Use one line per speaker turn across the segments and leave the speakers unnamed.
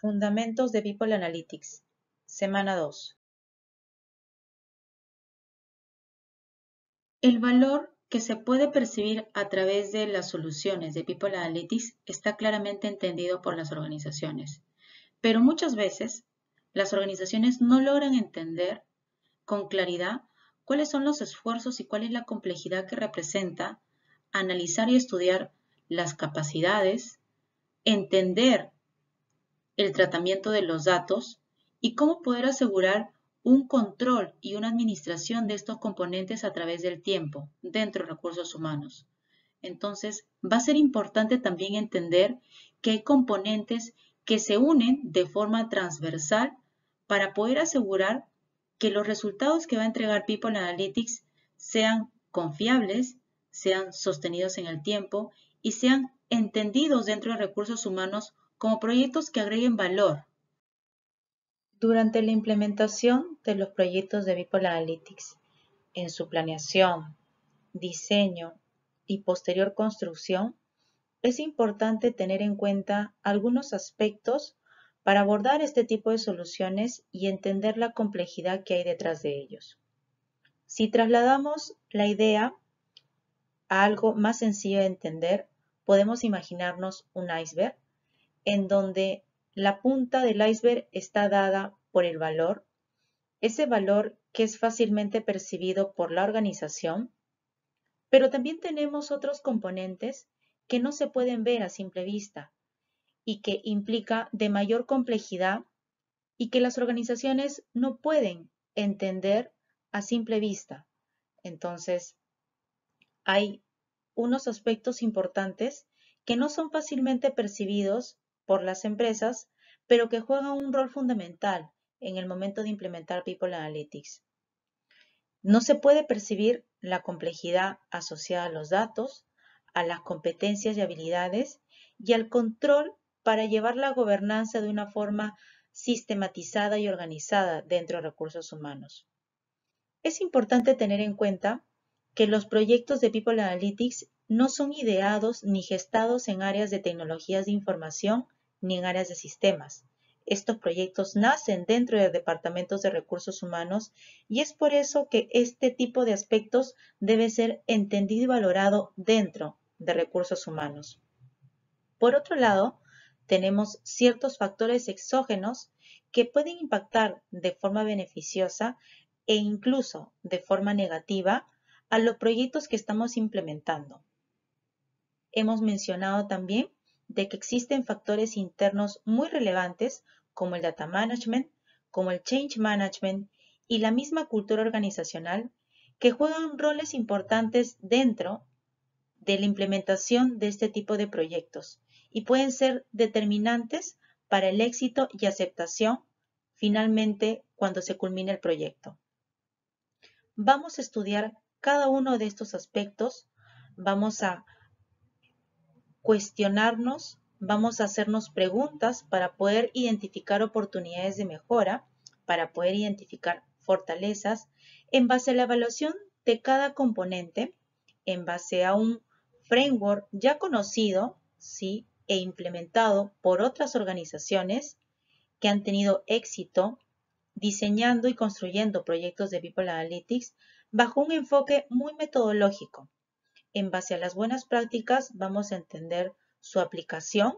Fundamentos de People Analytics, semana 2. El valor que se puede percibir a través de las soluciones de People Analytics está claramente entendido por las organizaciones, pero muchas veces las organizaciones no logran entender con claridad cuáles son los esfuerzos y cuál es la complejidad que representa analizar y estudiar las capacidades, entender el tratamiento de los datos y cómo poder asegurar un control y una administración de estos componentes a través del tiempo dentro de recursos humanos. Entonces, va a ser importante también entender que hay componentes que se unen de forma transversal para poder asegurar que los resultados que va a entregar People Analytics sean confiables, sean sostenidos en el tiempo y sean entendidos dentro de recursos humanos como proyectos que agreguen valor. Durante la implementación de los proyectos de Bipolar Analytics, en su planeación, diseño y posterior construcción, es importante tener en cuenta algunos aspectos para abordar este tipo de soluciones y entender la complejidad que hay detrás de ellos. Si trasladamos la idea a algo más sencillo de entender, podemos imaginarnos un iceberg en donde la punta del iceberg está dada por el valor, ese valor que es fácilmente percibido por la organización, pero también tenemos otros componentes que no se pueden ver a simple vista y que implica de mayor complejidad y que las organizaciones no pueden entender a simple vista. Entonces, hay unos aspectos importantes que no son fácilmente percibidos por las empresas, pero que juegan un rol fundamental en el momento de implementar People Analytics. No se puede percibir la complejidad asociada a los datos, a las competencias y habilidades y al control para llevar la gobernanza de una forma sistematizada y organizada dentro de recursos humanos. Es importante tener en cuenta que los proyectos de People Analytics no son ideados ni gestados en áreas de tecnologías de información ni en áreas de sistemas. Estos proyectos nacen dentro de departamentos de recursos humanos y es por eso que este tipo de aspectos debe ser entendido y valorado dentro de recursos humanos. Por otro lado, tenemos ciertos factores exógenos que pueden impactar de forma beneficiosa e incluso de forma negativa a los proyectos que estamos implementando. Hemos mencionado también de que existen factores internos muy relevantes como el data management, como el change management y la misma cultura organizacional que juegan roles importantes dentro de la implementación de este tipo de proyectos y pueden ser determinantes para el éxito y aceptación finalmente cuando se culmine el proyecto. Vamos a estudiar cada uno de estos aspectos, vamos a cuestionarnos, vamos a hacernos preguntas para poder identificar oportunidades de mejora, para poder identificar fortalezas, en base a la evaluación de cada componente, en base a un framework ya conocido ¿sí? e implementado por otras organizaciones que han tenido éxito diseñando y construyendo proyectos de People Analytics bajo un enfoque muy metodológico, en base a las buenas prácticas vamos a entender su aplicación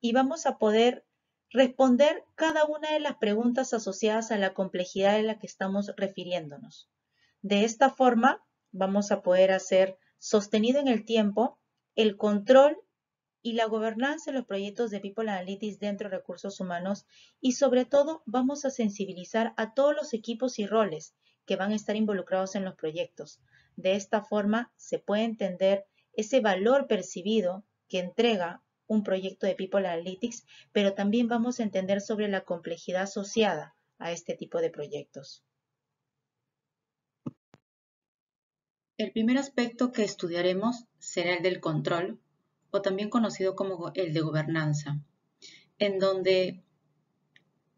y vamos a poder responder cada una de las preguntas asociadas a la complejidad de la que estamos refiriéndonos. De esta forma, vamos a poder hacer sostenido en el tiempo el control y la gobernanza de los proyectos de People Analytics dentro de recursos humanos y sobre todo vamos a sensibilizar a todos los equipos y roles que van a estar involucrados en los proyectos de esta forma se puede entender ese valor percibido que entrega un proyecto de People Analytics, pero también vamos a entender sobre la complejidad asociada a este tipo de proyectos. El primer aspecto que estudiaremos será el del control, o también conocido como el de gobernanza, en donde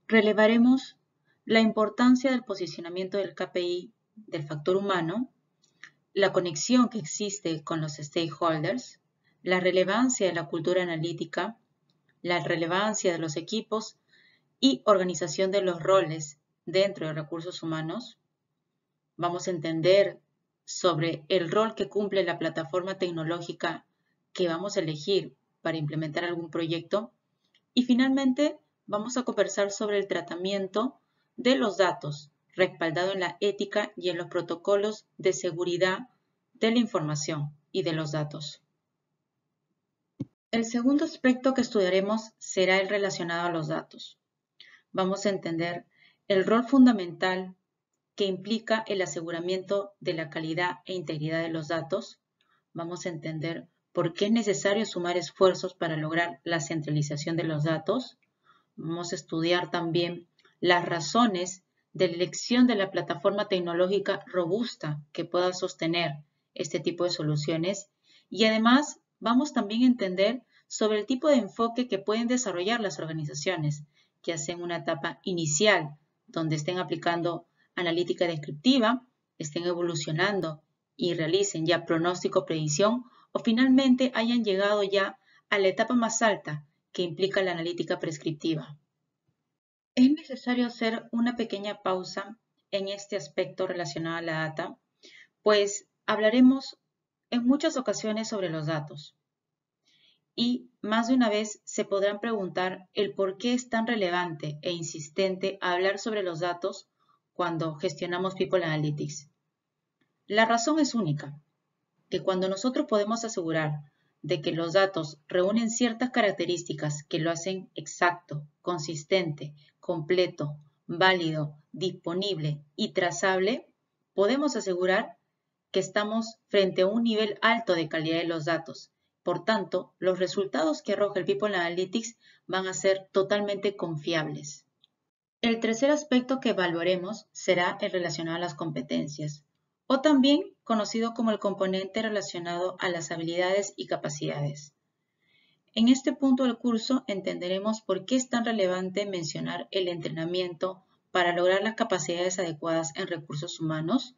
relevaremos la importancia del posicionamiento del KPI del factor humano la conexión que existe con los stakeholders, la relevancia de la cultura analítica, la relevancia de los equipos y organización de los roles dentro de recursos humanos. Vamos a entender sobre el rol que cumple la plataforma tecnológica que vamos a elegir para implementar algún proyecto. Y finalmente, vamos a conversar sobre el tratamiento de los datos respaldado en la ética y en los protocolos de seguridad de la información y de los datos. El segundo aspecto que estudiaremos será el relacionado a los datos. Vamos a entender el rol fundamental que implica el aseguramiento de la calidad e integridad de los datos. Vamos a entender por qué es necesario sumar esfuerzos para lograr la centralización de los datos. Vamos a estudiar también las razones de la elección de la plataforma tecnológica robusta que pueda sostener este tipo de soluciones y además vamos también a entender sobre el tipo de enfoque que pueden desarrollar las organizaciones que hacen una etapa inicial donde estén aplicando analítica descriptiva, estén evolucionando y realicen ya pronóstico, predicción o finalmente hayan llegado ya a la etapa más alta que implica la analítica prescriptiva. Es necesario hacer una pequeña pausa en este aspecto relacionado a la data, pues hablaremos en muchas ocasiones sobre los datos. Y más de una vez se podrán preguntar el por qué es tan relevante e insistente hablar sobre los datos cuando gestionamos People Analytics. La razón es única, que cuando nosotros podemos asegurar de que los datos reúnen ciertas características que lo hacen exacto, consistente, completo, válido, disponible y trazable, podemos asegurar que estamos frente a un nivel alto de calidad de los datos. Por tanto, los resultados que arroja el People Analytics van a ser totalmente confiables. El tercer aspecto que evaluaremos será el relacionado a las competencias, o también conocido como el componente relacionado a las habilidades y capacidades. En este punto del curso entenderemos por qué es tan relevante mencionar el entrenamiento para lograr las capacidades adecuadas en recursos humanos.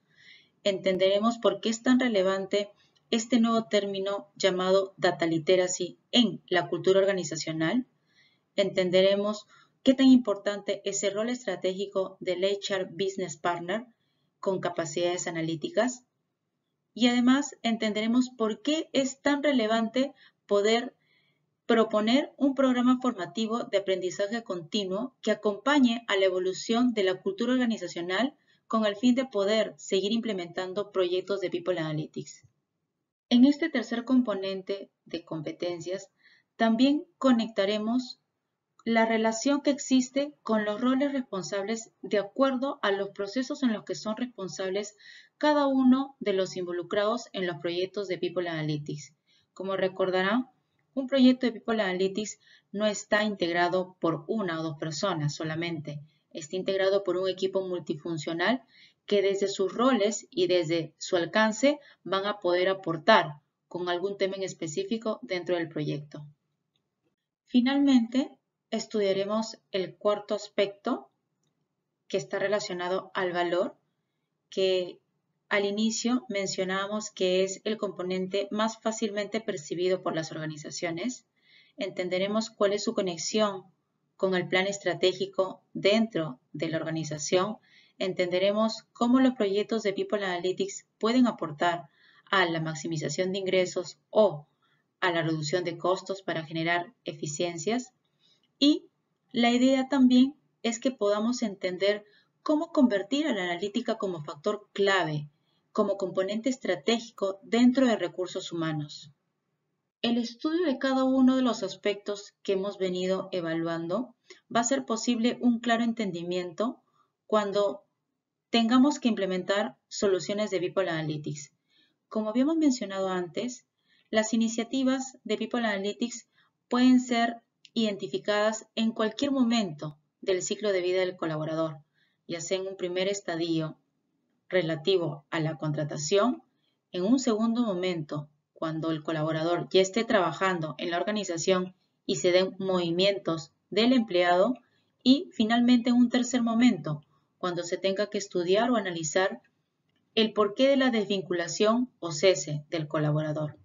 Entenderemos por qué es tan relevante este nuevo término llamado data literacy en la cultura organizacional. Entenderemos qué tan importante es el rol estratégico del HR Business Partner con capacidades analíticas. Y además entenderemos por qué es tan relevante poder proponer un programa formativo de aprendizaje continuo que acompañe a la evolución de la cultura organizacional con el fin de poder seguir implementando proyectos de People Analytics. En este tercer componente de competencias, también conectaremos la relación que existe con los roles responsables de acuerdo a los procesos en los que son responsables cada uno de los involucrados en los proyectos de People Analytics. Como recordarán, un proyecto de People Analytics no está integrado por una o dos personas solamente, está integrado por un equipo multifuncional que desde sus roles y desde su alcance van a poder aportar con algún tema en específico dentro del proyecto. Finalmente, estudiaremos el cuarto aspecto que está relacionado al valor, que al inicio mencionábamos que es el componente más fácilmente percibido por las organizaciones, entenderemos cuál es su conexión con el plan estratégico dentro de la organización, entenderemos cómo los proyectos de People Analytics pueden aportar a la maximización de ingresos o a la reducción de costos para generar eficiencias. Y la idea también es que podamos entender cómo convertir a la analítica como factor clave como componente estratégico dentro de recursos humanos. El estudio de cada uno de los aspectos que hemos venido evaluando va a ser posible un claro entendimiento cuando tengamos que implementar soluciones de People Analytics. Como habíamos mencionado antes, las iniciativas de People Analytics pueden ser identificadas en cualquier momento del ciclo de vida del colaborador, ya sea en un primer estadio, relativo a la contratación, en un segundo momento, cuando el colaborador ya esté trabajando en la organización y se den movimientos del empleado, y finalmente en un tercer momento, cuando se tenga que estudiar o analizar el porqué de la desvinculación o cese del colaborador.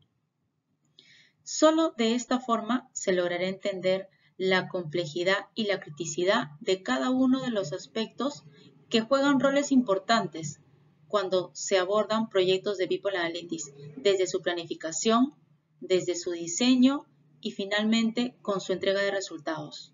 Solo de esta forma se logrará entender la complejidad y la criticidad de cada uno de los aspectos que juegan roles importantes cuando se abordan proyectos de People Analytics, desde su planificación, desde su diseño y finalmente con su entrega de resultados.